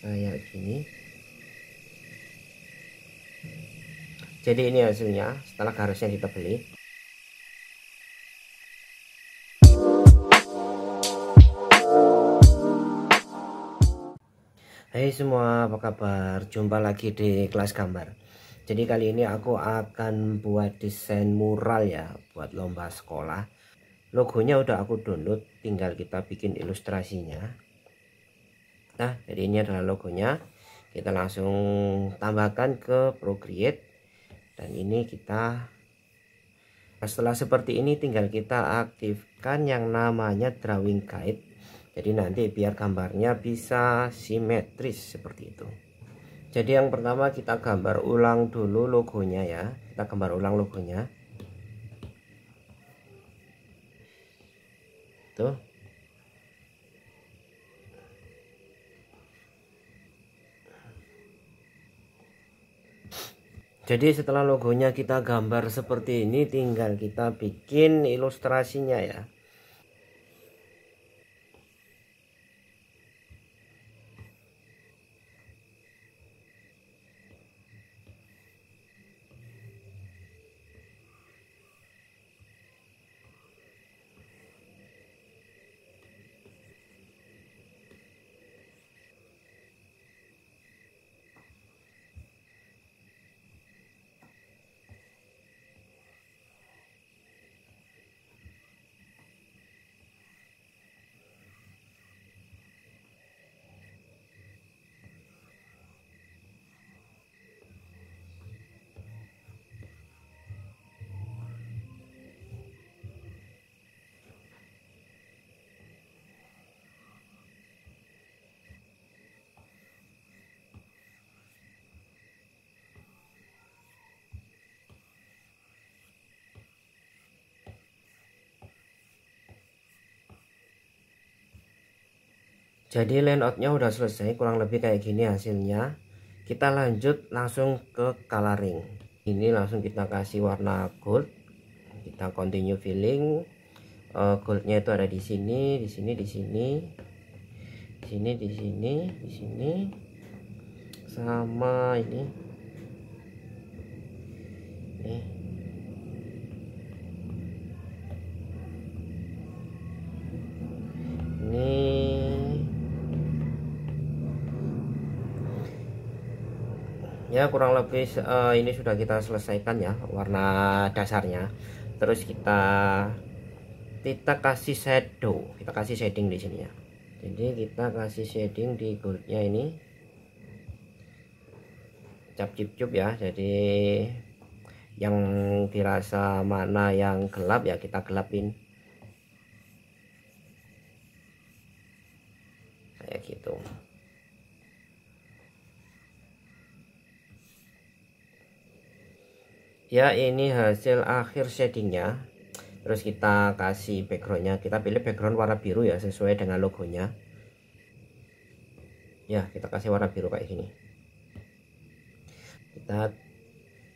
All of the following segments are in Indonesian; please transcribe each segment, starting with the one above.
kayak gini jadi ini hasilnya setelah garisnya kita beli Hai hey semua apa kabar jumpa lagi di kelas gambar jadi kali ini aku akan buat desain mural ya buat lomba sekolah logonya udah aku download tinggal kita bikin ilustrasinya Nah, jadi ini adalah logonya. Kita langsung tambahkan ke Procreate. Dan ini kita nah, setelah seperti ini tinggal kita aktifkan yang namanya drawing guide. Jadi nanti biar gambarnya bisa simetris seperti itu. Jadi yang pertama kita gambar ulang dulu logonya ya. Kita gambar ulang logonya. Tuh. jadi setelah logonya kita gambar seperti ini tinggal kita bikin ilustrasinya ya jadi layoutnya udah selesai kurang lebih kayak gini hasilnya kita lanjut langsung ke coloring ini langsung kita kasih warna gold kita continue filling uh, eh, goldnya itu ada di sini di sini di sini di sini di sini di sini sama ini nih ya kurang lebih uh, ini sudah kita selesaikan ya warna dasarnya terus kita kita kasih shadow kita kasih shading di sini ya jadi kita kasih shading di goldnya ini cap cip cup ya jadi yang dirasa mana yang gelap ya kita gelapin kayak gitu ya ini hasil akhir shadingnya terus kita kasih backgroundnya kita pilih background warna biru ya sesuai dengan logonya ya kita kasih warna biru kayak gini kita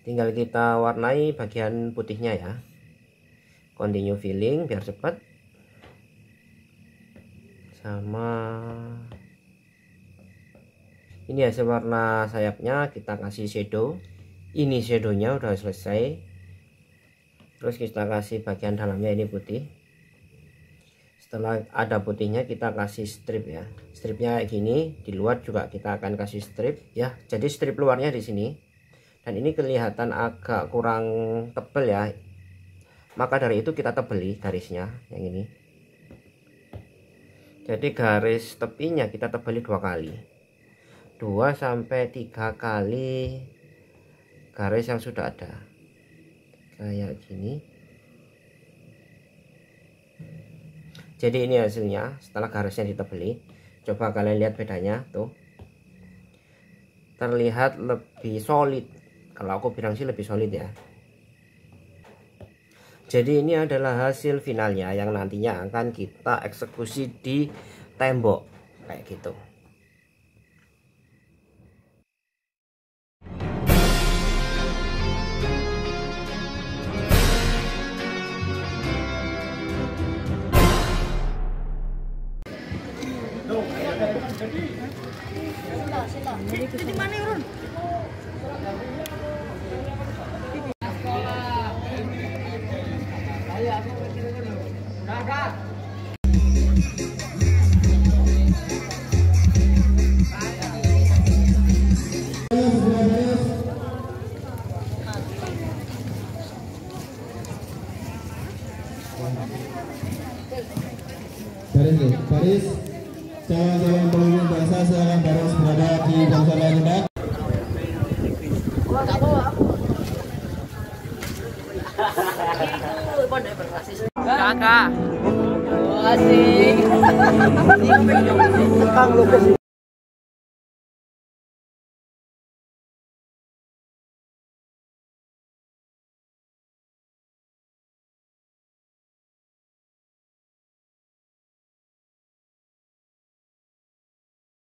tinggal kita warnai bagian putihnya ya continue filling biar cepat sama ini hasil warna sayapnya kita kasih shadow ini shadownya udah selesai terus kita kasih bagian dalamnya ini putih setelah ada putihnya kita kasih strip ya stripnya kayak gini di luar juga kita akan kasih strip ya jadi strip luarnya di sini dan ini kelihatan agak kurang tebel ya maka dari itu kita tebeli garisnya yang ini jadi garis tepinya kita tebeli dua kali Dua sampai tiga kali garis yang sudah ada kayak gini jadi ini hasilnya setelah garisnya ditebeli coba kalian lihat bedanya tuh terlihat lebih solid kalau aku bilang sih lebih solid ya jadi ini adalah hasil finalnya yang nantinya akan kita eksekusi di tembok kayak gitu Baris, ya. Baris. Jangan-jangan pemimpin bangsa silakan baris berada di bangsa lain enggak. Kakak. Oh, asik. Ini pengen